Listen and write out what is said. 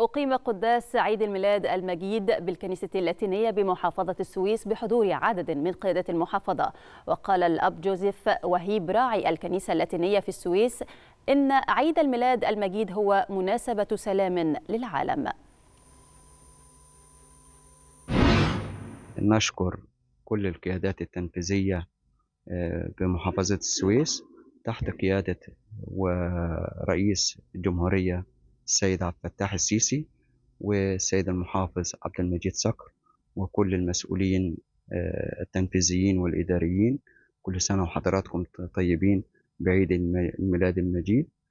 أقيم قداس عيد الميلاد المجيد بالكنيسة اللاتينية بمحافظة السويس بحضور عدد من قيادة المحافظة وقال الأب جوزيف وهيب راعي الكنيسة اللاتينية في السويس إن عيد الميلاد المجيد هو مناسبة سلام للعالم نشكر كل القيادات التنفيذية آه، بمحافظة السويس تحت قيادة ورئيس الجمهورية السيد عبد الفتاح السيسي والسيد المحافظ عبد المجيد سكر وكل المسؤولين آه، التنفيذيين والإداريين كل سنة وحضراتكم طيبين بعيد الميلاد المجيد